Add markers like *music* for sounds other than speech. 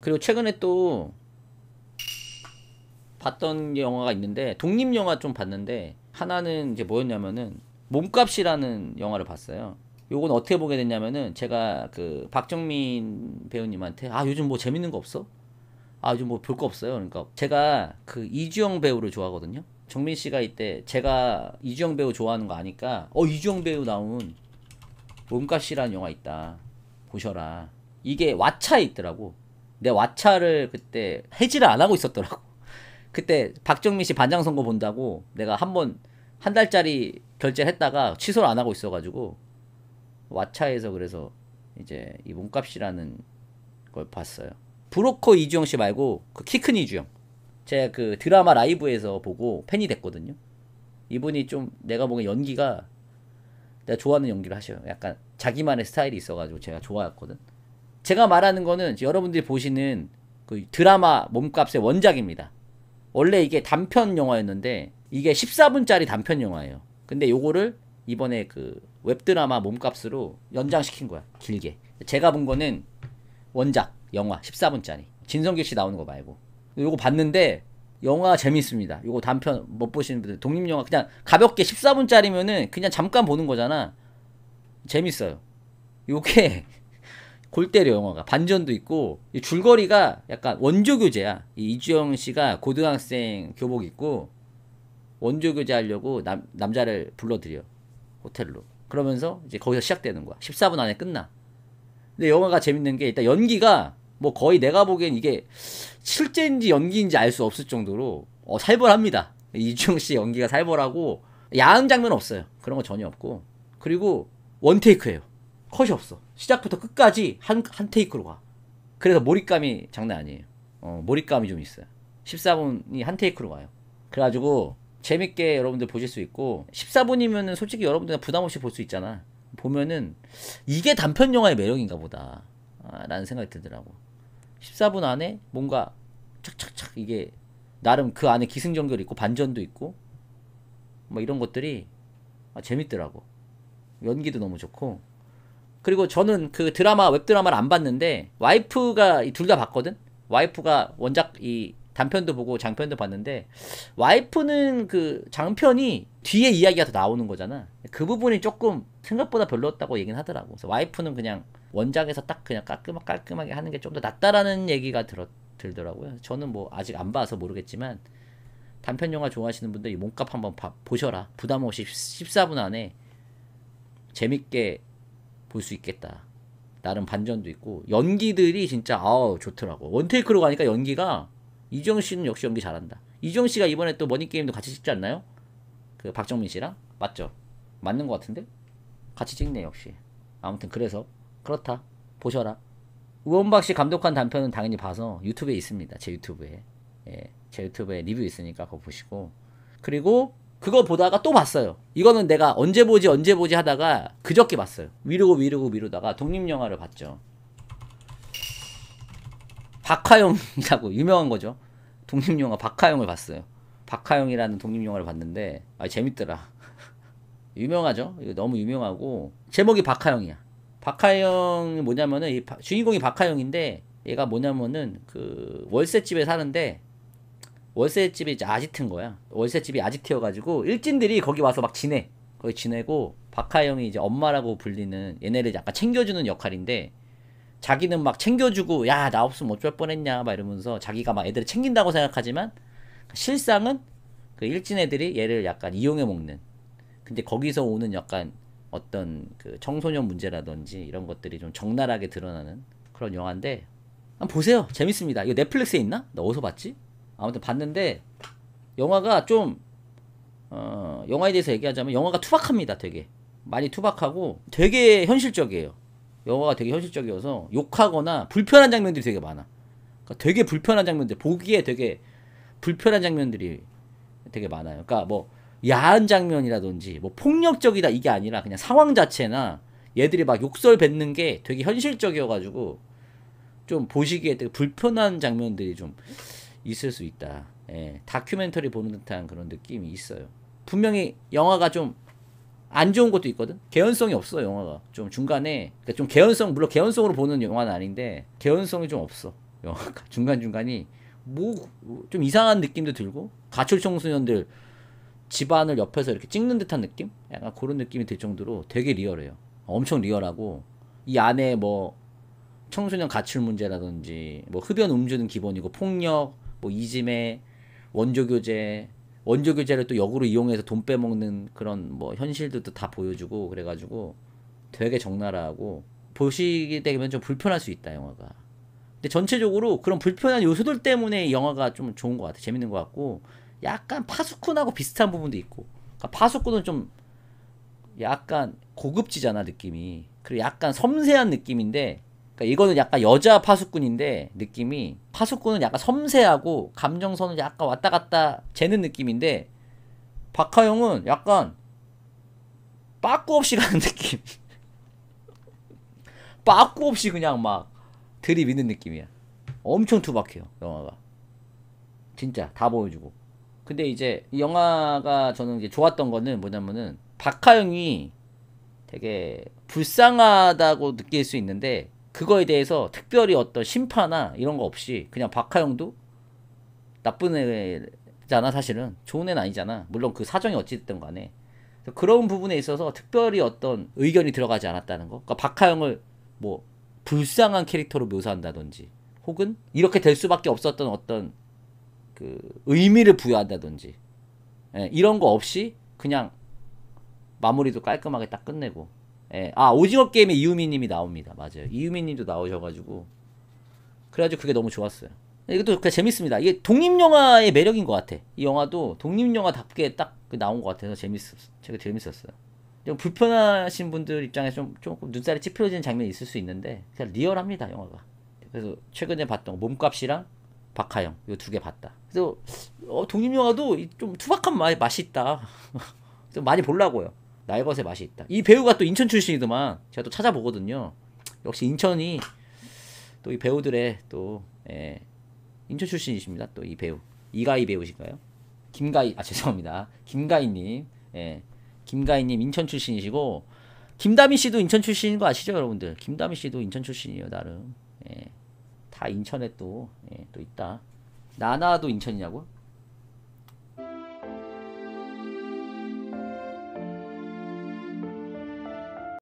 그리고 최근에 또 봤던 영화가 있는데 독립 영화 좀 봤는데 하나는 이제 뭐였냐면은 몸값이라는 영화를 봤어요. 요건 어떻게 보게 됐냐면은 제가 그 박정민 배우님한테 아 요즘 뭐 재밌는 거 없어? 아 요즘 뭐 볼 거 없어요. 그러니까 제가 그 이주영 배우를 좋아하거든요. 정민 씨가 이때 제가 이주영 배우 좋아하는 거 아니까 어 이주영 배우 나온 몸값이라는 영화 있다 보셔라 이게 왓챠에 있더라고 내 왓챠를 그때 해지를 안 하고 있었더라고. *laughs* 그때 박정민 씨 반장 선거 본다고 내가 한번 한 달짜리 결제를 했다가 취소를 안 하고 있어가지고 왓챠에서 그래서 이제 이 몸값이라는 걸 봤어요. 브로커 이주영 씨 말고 그키큰 이주영. 제가 그 드라마 라이브에서 보고 팬이 됐거든요. 이분이 좀 내가 보기엔 연기가 내가 좋아하는 연기를 하셔요. 약간 자기만의 스타일이 있어가지고 제가 좋아했거든. 제가 말하는 거는 여러분들이 보시는 그 드라마 몸값의 원작입니다. 원래 이게 단편 영화였는데 이게 14분짜리 단편 영화예요. 근데 요거를 이번에 그 웹드라마 몸값으로 연장시킨 거야. 길게. 제가 본 거는 원작 영화 14분짜리. 진성규 씨 나오는 거 말고. 요거 봤는데 영화 재밌습니다. 요거 단편 못 보시는 분들 독립 영화 그냥 가볍게 14분짜리면은 그냥 잠깐 보는 거잖아. 재밌어요. 요게 골 때려 영화가 반전도 있고 줄거리가 약간 원조 교제야이 이주영 씨가 고등학생 교복 입고 원조 교제 하려고 남, 남자를 불러들여 호텔로. 그러면서 이제 거기서 시작되는 거야. 14분 안에 끝나. 근데 영화가 재밌는 게 일단 연기가 뭐 거의 내가 보기엔 이게 실제인지 연기인지 알 수 없을 정도로 어, 살벌합니다. 이주영 씨 연기가 살벌하고 야한 장면 없어요. 그런 거 전혀 없고 그리고 원테이크예요. 컷이 없어. 시작부터 끝까지 한, 한 테이크로 가. 그래서 몰입감이 장난 아니에요. 어, 몰입감이 좀 있어요. 14분이 한 테이크로 가요. 그래가지고 재밌게 여러분들 보실 수 있고 14분이면은 솔직히 여러분들 부담 없이 볼 수 있잖아. 보면은 이게 단편 영화의 매력인가 보다. 아, 라는 생각이 들더라고. 14분 안에 뭔가 착착착 이게 나름 그 안에 기승전결 있고 반전도 있고 뭐 이런 것들이 아, 재밌더라고. 연기도 너무 좋고 그리고 저는 그 드라마 웹드라마를 안 봤는데 와이프가 둘 다 봤거든. 와이프가 원작 이 단편도 보고 장편도 봤는데 와이프는 그 장편이 뒤에 이야기가 더 나오는 거잖아. 그 부분이 조금 생각보다 별로였다고 얘기는 하더라고. 그래서 와이프는 그냥 원작에서 딱 그냥 깔끔하, 깔끔하게 하는 게 좀 더 낫다라는 얘기가 들었, 들더라고요. 저는 뭐 아직 안 봐서 모르겠지만 단편 영화 좋아하시는 분들 이 몸값 한번 봐, 보셔라. 부담 없이 14분 안에 재밌게 볼수 있겠다. 나름 반전도 있고 연기들이 진짜 아우 좋더라고. 원테이크로 가니까 연기가 이정 씨는 역시 연기 잘한다. 이정 씨가 이번에 또 머니 게임도 같이 찍지 않나요? 그 박정민 씨랑 맞죠? 맞는 것 같은데 같이 찍네 역시. 아무튼 그래서 그렇다 보셔라. 우원박 씨 감독한 단편은 당연히 봐서 유튜브에 있습니다. 제 유튜브에 예, 제 유튜브에 리뷰 있으니까 그거 보시고 그리고 그거 보다가 또 봤어요. 이거는 내가 언제 보지 언제 보지 하다가 그저께 봤어요. 미루고 미루고 미루다가 독립 영화를 봤죠. 박하영이라고 유명한 거죠. 독립 영화 박하영을 봤어요. 박하영이라는 독립 영화를 봤는데 아 재밌더라. *laughs* 유명하죠. 이거 너무 유명하고 제목이 박하영이야. 박하영이 뭐냐면은 이 주인공이 박하영인데 얘가 뭐냐면은 그 월세집에 사는데 월세집이 아지트인 거야. 월세집이 아지트여가지고 일진들이 거기 와서 막 지내. 거기 지내고 박하영이 이제 엄마라고 불리는 얘네를 약간 챙겨주는 역할인데 자기는 막 챙겨주고 야 나 없으면 어쩔 뻔했냐 막 이러면서 자기가 막 애들을 챙긴다고 생각하지만 실상은 그 일진 애들이 얘를 약간 이용해 먹는 근데 거기서 오는 약간 어떤 그 청소년 문제라든지 이런 것들이 좀 적나라하게 드러나는 그런 영화인데 한번 보세요 재밌습니다 이거 넷플릭스에 있나? 나 어디서 봤지? 아무튼 봤는데 영화가 좀 어, 영화에 대해서 얘기하자면 영화가 투박합니다. 되게 많이 투박하고 되게 현실적이에요. 영화가 되게 현실적이어서 욕하거나 불편한 장면들이 되게 많아. 그러니까 되게 불편한 장면들 보기에 되게 불편한 장면들이 되게 많아요. 그러니까 뭐 야한 장면이라든지 뭐 폭력적이다 이게 아니라 그냥 상황 자체나 얘들이 막 욕설 뱉는 게 되게 현실적이어가지고 좀 보시기에 되게 불편한 장면들이 좀 있을 수 있다. 예, 다큐멘터리 보는 듯한 그런 느낌이 있어요. 분명히 영화가 좀 안 좋은 것도 있거든. 개연성이 없어 영화가. 좀 중간에 그러니까 좀 개연성 물론 개연성으로 보는 영화는 아닌데 개연성이 좀 없어. 영화가 *laughs* 중간 중간이 뭐 좀 이상한 느낌도 들고 가출 청소년들 집안을 옆에서 이렇게 찍는 듯한 느낌? 약간 그런 느낌이 들 정도로 되게 리얼해요. 엄청 리얼하고 이 안에 뭐 청소년 가출 문제라든지 뭐 흡연 음주는 기본이고 폭력 뭐 이지매 원조 교제 원조 교제를또 역으로 이용해서 돈 빼먹는 그런 뭐 현실들도 다 보여주고 그래가지고 되게 적나라하고 보시게 되면 좀 불편할 수 있다 영화가. 근데 전체적으로 그런 불편한 요소들 때문에 영화가 좀 좋은 것 같아 재밌는 것 같고 약간 파수꾼하고 비슷한 부분도 있고 그러니까 파수꾼은 좀 약간 고급지잖아 느낌이 그리고 약간 섬세한 느낌인데 그러니까 이거는 약간 여자 파수꾼인데 느낌이 파수꾼은 약간 섬세하고 감정선은 약간 왔다 갔다 재는 느낌인데 박하영은 약간 빠꾸 없이 가는 *laughs* 느낌. 빠꾸 없이 그냥 막 들이미는 느낌이야. 엄청 투박해요 영화가. 진짜 다 보여주고. 근데 이제 이 영화가 저는 이제 좋았던 거는 뭐냐면은 박하영이 되게 불쌍하다고 느낄 수 있는데 그거에 대해서 특별히 어떤 심판이나 이런 거 없이 그냥 박하영도 나쁜 애잖아 사실은 좋은 애는 아니잖아 물론 그 사정이 어찌됐든 간에 그런 부분에 있어서 특별히 어떤 의견이 들어가지 않았다는 거 그러니까 박하영을 뭐 불쌍한 캐릭터로 묘사한다든지 혹은 이렇게 될 수밖에 없었던 어떤 그 의미를 부여한다든지 예, 이런 거 없이 그냥 마무리도 깔끔하게 딱 끝내고 예. 아 오징어 게임에 이유미님이 나옵니다. 맞아요. 이유미님도 나오셔가지고 그래가지고 그게 너무 좋았어요. 이것도 그냥 재밌습니다. 이게 독립 영화의 매력인 것 같아. 이 영화도 독립 영화답게 딱 그 나온 것 같아서 재밌었. 제가 재밌었어요. 좀 불편하신 분들 입장에 좀 조금 눈살이 찌푸려지는 장면이 있을 수 있는데 그냥 리얼합니다 영화가. 그래서 최근에 봤던 몸값이랑 박하영 이 두 개 봤다. 그래서 어, 독립 영화도 좀 투박한 맛이있다좀 *laughs* 많이 볼라고요 나의 것의 맛이 있다. 이 배우가 또 인천 출신이더만 제가 또 찾아보거든요. 역시 인천이 또 이 배우들의 또 예, 인천 출신이십니다. 또 이 배우 이가희 배우신가요? 김가희 아 죄송합니다. 김가희님 예, 김가희님 인천 출신이시고 김다미 씨도 인천 출신인 거 아시죠 여러분들? 김다미 씨도 인천 출신이에요 나름. 예, 다 인천에 또또 예, 또 있다. 나나도 인천이냐고?